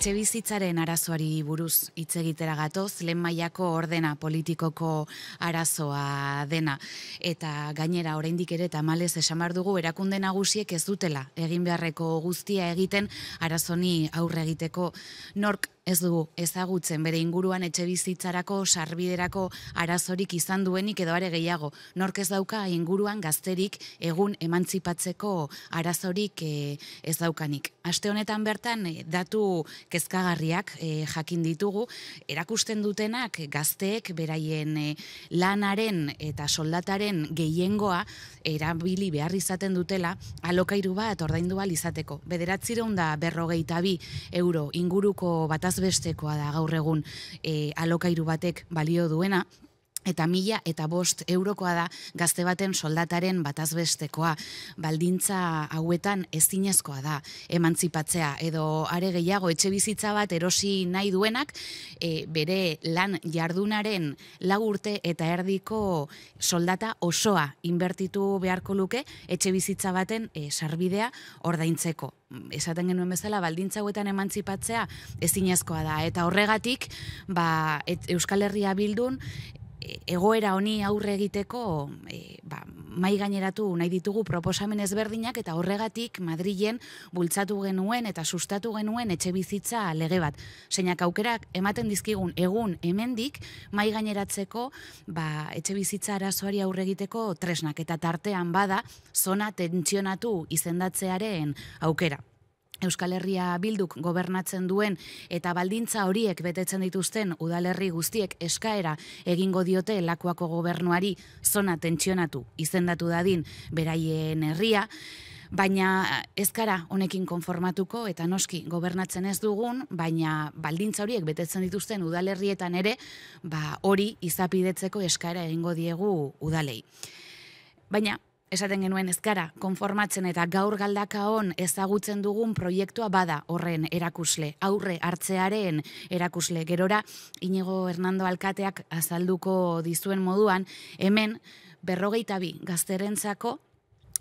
Etxe bizitzaren arazoari buruz hitz egitera gatoz, lehen mailako ordena politikoko arazoa dena. Eta gainera, oraindik ere eta malez esamar dugu, erakunde nagusiek ez dutela, egin beharreko guztia egiten arazoni aurre egiteko nork ez du ezagutzen bere inguruan etxe bizitzarako sarbiderako arazorik izan duenik edo are gehiago. Nork ez dauka inguruan gazterik egun emantzipatzeko arazorik eh, ez daukanik. Aste honetan bertan eh, datu kezkagarriak e, jakin ditugu erakusten dutenak gazteek beraien lanaren eta soldataren gehiengoa erabili behar izaten dutela alokairu bat ordaindu bal izateko. Bederatzireunda berrogeita bi euro inguruko bat bestekoa da gaur egun eh, alokairu batek balio duena, eta mila eta bost eurokoa da gazte baten soldataren batazbestekoa baldintza hauetan ezinezkoa da emantzipatzea edo are gehiago etxe bizitza bat erosi nahi duenak e, bere lan jardunaren lagurte eta erdiko soldata osoa inbertitu beharko luke etxe bizitza baten e, sarbidea ordaintzeko esaten genuen bezala baldintza hauetan emantzipatzea ezinezkoa da eta horregatik ba, Euskal Herria Bildun egoera honi aurre egiteko e, ba, mai gaineratu nahi ditugu proposamen ezberdinak eta horregatik Madrilen bultzatu genuen eta sustatu genuen etxe bizitza lege bat. Seinak aukerak ematen dizkigun egun hemendik mai gaineratzeko ba, etxe bizitza arazoari aurre egiteko tresnak eta tartean bada zona tentsionatu izendatzearen aukera. Euskal Herria Bilduk gobernatzen duen eta baldintza horiek betetzen dituzten udalerri guztiek eskaera egingo diote lakuako gobernuari zona tentsionatu izendatu dadin beraien herria, Baina ez honekin konformatuko eta noski gobernatzen ez dugun, baina baldintza horiek betetzen dituzten udalerrietan ere, ba hori izapidetzeko eskaera egingo diegu udalei. Baina esaten genuen ez konformatzen eta gaur galdaka hon ezagutzen dugun proiektua bada horren erakusle, aurre hartzearen erakusle. Gerora, inigo Hernando Alkateak azalduko dizuen moduan, hemen berrogeita bi gazterentzako,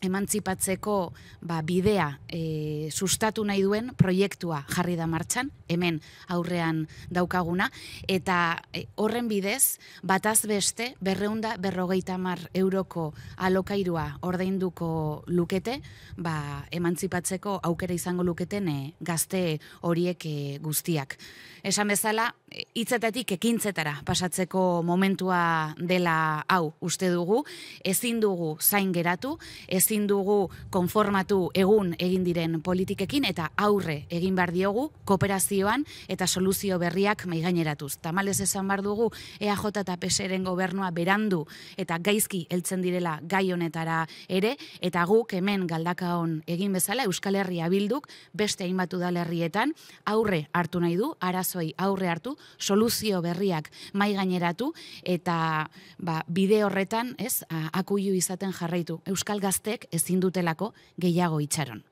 emantzipatzeko ba, bidea e, sustatu nahi duen proiektua jarri da martxan, hemen aurrean daukaguna, eta eh, horren bidez, bataz beste, berreunda berrogeita mar euroko alokairua ordainduko lukete, ba, emantzipatzeko aukera izango luketen eh, gazte horiek eh, guztiak. Esan bezala, hitzetatik ekintzetara pasatzeko momentua dela hau uste dugu, ezin dugu zain geratu, ezin dugu konformatu egun egin diren politikekin, eta aurre egin bar diogu, kooperazio gestioan eta soluzio berriak maigaineratuz. Tamales esan bar dugu EAJ eta PSRen gobernua berandu eta gaizki heltzen direla gai honetara ere eta guk hemen galdakaon egin bezala Euskal Herria bilduk beste hainbatu da lerrietan aurre hartu nahi du, arazoi aurre hartu, soluzio berriak maigaineratu eta ba, bide horretan, ez, akuilu izaten jarraitu. Euskal Gaztek ezin dutelako gehiago itxaron.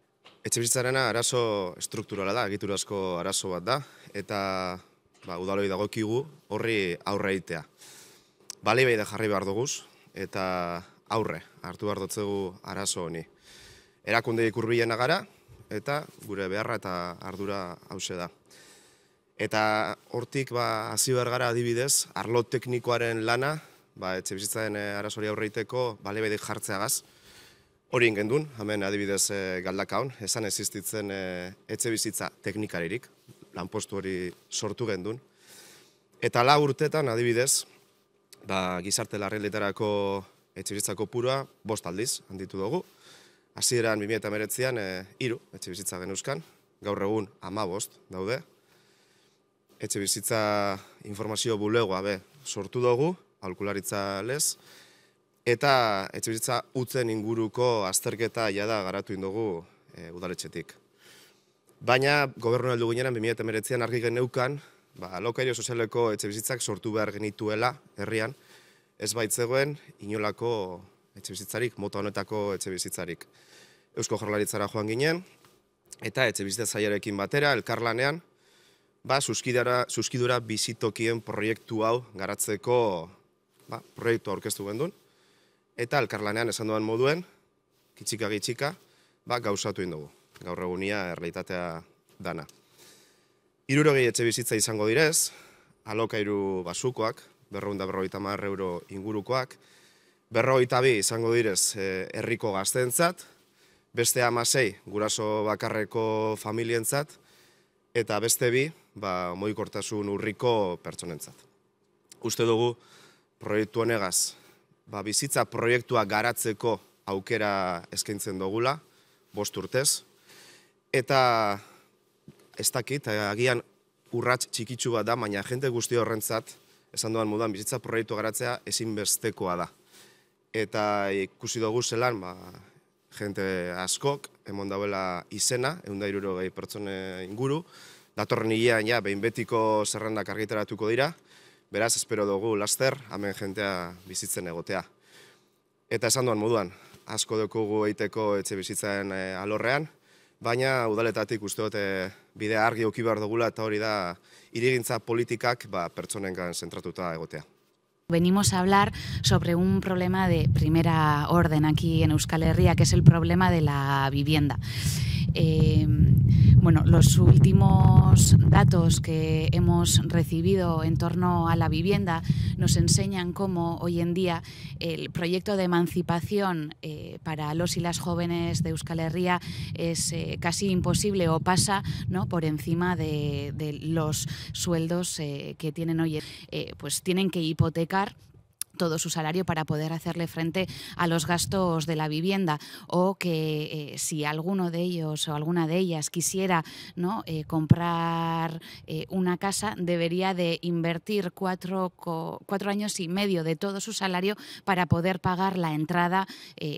Etxebizitzarena arazo strukturala da, asko arazo bat da, eta ba, udaloi dagokigu horri aurre itea. Bale jarri behar duguz, eta aurre, hartu behar dutzegu arazo honi. Erakunde ikurbilena gara, eta gure beharra eta ardura hause da. Eta hortik ba, hasi behar gara adibidez, arlo teknikoaren lana, ba, etxe bizitzaren eh, aurreiteko, bale jartzeagaz, gaz, Horien gendun, hemen adibidez eh, galdakaun, esan existitzen etxebizitza eh, etxe bizitza teknikaririk, lanpostu hori sortu gendun. Eta la urtetan adibidez, ba, gizarte larreletarako etxe bizitzako bost aldiz handitu dugu. Hasieran 2019an e, iru etxe bizitza genuzkan, gaur egun ama bost daude. Etxe bizitza informazio bulegoa be sortu dugu, alkularitza lez, Eta etxebizitza utzen inguruko azterketa jada garatu indugu e, eh, udaletxetik. Baina gobernu heldu ginen 2019an argi geneukan, ba alokairu sozialeko etxebizitzak sortu behar genituela herrian, ez baitzegoen inolako etxebizitzarik, mota honetako etxebizitzarik. Eusko Jarlaritzara joan ginen eta etxebizitza zailarekin batera elkarlanean ba suskidura bizitokien proiektu hau garatzeko ba proiektu aurkeztu gendun. Eta elkarlanean esan duan moduen, kitxika gitxika, ba, gauzatu indugu. Gaur egunia erleitatea dana. Iruro gehi etxe bizitza izango direz, alokairu basukoak, berrogunda berrogeita mar euro ingurukoak, berrogeita bi izango direz e, herriko gaztentzat, beste amasei guraso bakarreko familientzat, eta beste bi, ba, moikortasun urriko pertsonentzat. Uste dugu, proiektu honegaz, ba, bizitza proiektua garatzeko aukera eskaintzen dugula, bost urtez, eta ez dakit, agian urrats txikitsu bat da, baina jente guzti horrentzat, esan duan mudan, bizitza proiektua garatzea ezinbestekoa da. Eta ikusi dugu zelan, ba, jente askok, emon dauela izena, egun dairuro gai pertsone inguru, datorren hilean ja, behin betiko zerrendak argitaratuko dira, Beraz, espero dugu laster, hemen jentea bizitzen egotea. Eta esan duan moduan, asko dugu eiteko etxe bizitzen eh, alorrean, baina udaletatik uste dute eh, bidea argi oki behar dugula eta hori da irigintza politikak pertsonen ba, pertsonengan zentratuta egotea. Venimos a hablar sobre un problema de primera orden aquí en Euskal Herria, que es el problema de la vivienda. Eh, Bueno, los últimos datos que hemos recibido en torno a la vivienda nos enseñan cómo hoy en día el proyecto de emancipación eh, para los y las jóvenes de Euskal Herria es eh, casi imposible o pasa ¿no? por encima de, los sueldos eh, que tienen hoy. pues tienen que hipotecar todo su salario para poder hacerle frente a los gastos de la vivienda o que eh, si alguno de ellos o alguna de ellas quisiera ¿no? Eh, comprar eh, una casa debería de invertir cuatro, años y medio de todo su salario para poder pagar la entrada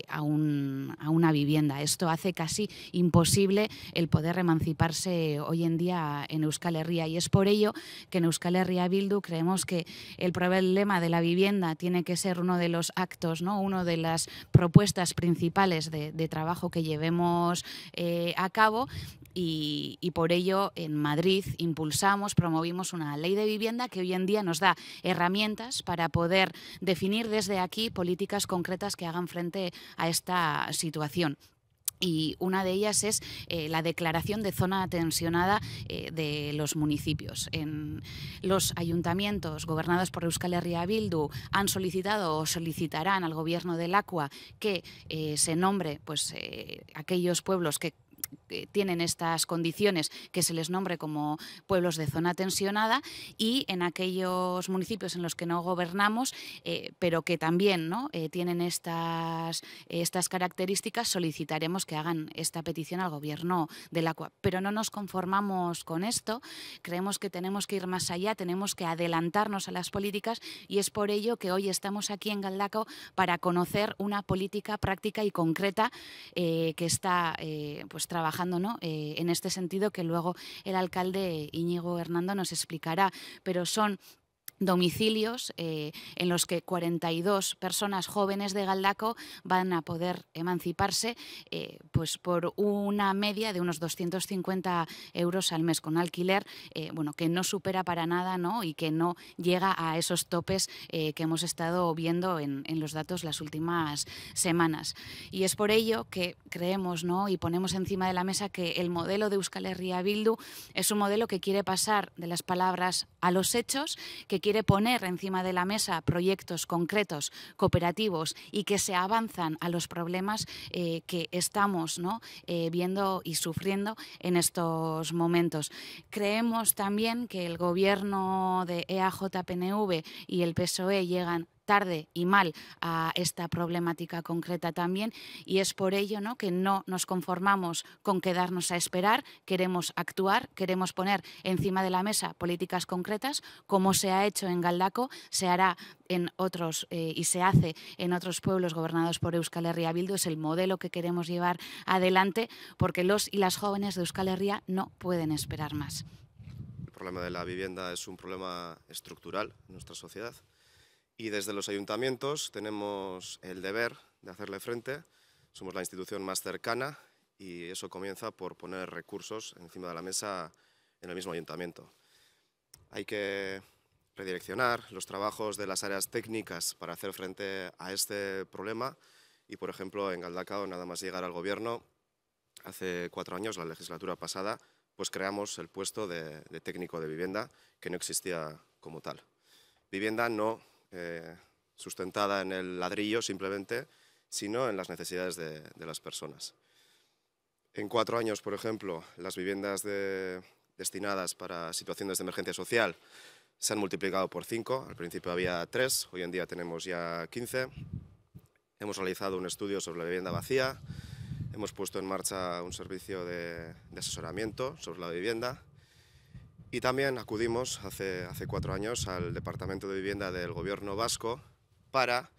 a, a una vivienda. Esto hace casi imposible el poder emanciparse hoy en día en Euskal Herria y es por ello que en Euskal Herria Bildu creemos que el problema de la vivienda tiene tiene que ser uno de los actos, ¿no? uno de las propuestas principales de, trabajo que llevemos eh, a cabo. y, por ello en Madrid impulsamos, promovimos una ley de vivienda que hoy en día nos da herramientas para poder definir desde aquí políticas concretas que hagan frente a esta situación y una de ellas es eh, la declaración de zona tensionada eh, de los municipios. En los ayuntamientos gobernados por Euskal Herria Bildu han solicitado o solicitarán al gobierno del Acua que eh, se nombre pues, aquellos pueblos que tienen estas condiciones que se les nombre como pueblos de zona tensionada y en aquellos municipios en los que no gobernamos, eh, pero que también ¿no? Eh, tienen estas, estas características, solicitaremos que hagan esta petición al gobierno del ACUA. Pero no nos conformamos con esto, creemos que tenemos que ir más allá, tenemos que adelantarnos a las políticas y es por ello que hoy estamos aquí en Galdaco para conocer una política práctica y concreta eh, que está pues trabajando eh, en este sentido que luego el alcalde Íñigo Hernando nos explicará. Pero son domicilios eh, en los que 42 personas jóvenes de Galdaco van a poder emanciparse eh, pues por una media de unos 250 euros al mes con alquiler, eh, bueno, que no supera para nada ¿no? y que no llega a esos topes que hemos estado viendo en, los datos las últimas semanas. Y es por ello que creemos ¿no? y ponemos encima de la mesa que el modelo de Euskal Herria Bildu es un modelo que quiere pasar de las palabras a los hechos, que quiere poner encima de la mesa proyectos concretos, cooperativos y que se avanzan a los problemas eh, que estamos eh, viendo y sufriendo en estos momentos. Creemos también que el gobierno de EAJPNV y el PSOE llegan tarde y mal a esta problemática concreta también y es por ello que no nos conformamos con quedarnos a esperar, queremos actuar, queremos poner encima de la mesa políticas concretas, como se ha hecho en Galdaco, se hará en otros eh, y se hace en otros pueblos gobernados por Euskal Herria Bildu, es el modelo que queremos llevar adelante porque los y las jóvenes de Euskal Herria no pueden esperar más. El problema de la vivienda es un problema estructural en nuestra sociedad. Y desde los ayuntamientos tenemos el deber de hacerle frente. Somos la institución más cercana y eso comienza por poner recursos encima de la mesa en el mismo ayuntamiento. Hay que redireccionar los trabajos de las áreas técnicas para hacer frente a este problema y, por ejemplo, en Galdacao, nada más llegar al gobierno, hace cuatro años, la legislatura pasada, pues creamos el puesto de, de técnico de vivienda que no existía como tal. Vivienda no eh, sustentada en el ladrillo simplemente, sino en las necesidades de, las personas. En cuatro años, por ejemplo, las viviendas destinadas para situaciones de emergencia social se han multiplicado por cinco. Al principio había tres, hoy en día tenemos ya 15. Hemos realizado un estudio sobre la vivienda vacía, hemos puesto en marcha un servicio de asesoramiento sobre la vivienda y también acudimos hace, hace cuatro años al Departamento de Vivienda del Gobierno Vasco para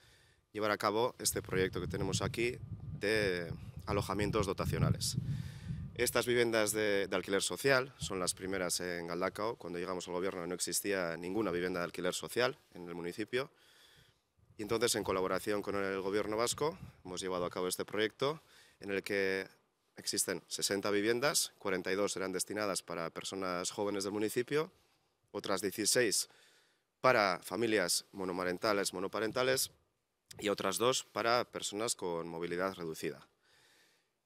llevar a cabo este proyecto que tenemos aquí de alojamientos dotacionales. Estas viviendas de, de, alquiler social son las primeras en Galdacao. Cuando llegamos al gobierno no existía ninguna vivienda de alquiler social en el municipio. Y entonces, en colaboración con el gobierno vasco, hemos llevado a cabo este proyecto en el que existen 60 viviendas, 42 serán destinadas para personas jóvenes del municipio, otras 16 para familias monomarentales, monoparentales y otras dos para personas con movilidad reducida.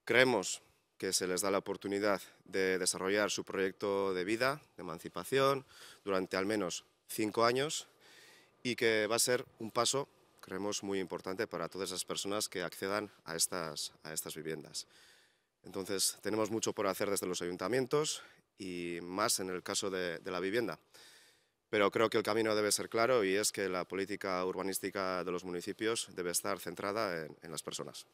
Creemos que se les da la oportunidad de desarrollar su proyecto de vida, de emancipación, durante al menos cinco años y que va a ser un paso, creemos, muy importante para todas esas personas que accedan a estas viviendas. Entonces, tenemos mucho por hacer desde los ayuntamientos y más en el caso de, la vivienda. Pero creo que el camino debe ser claro y es que la política urbanística de los municipios debe estar centrada en las personas.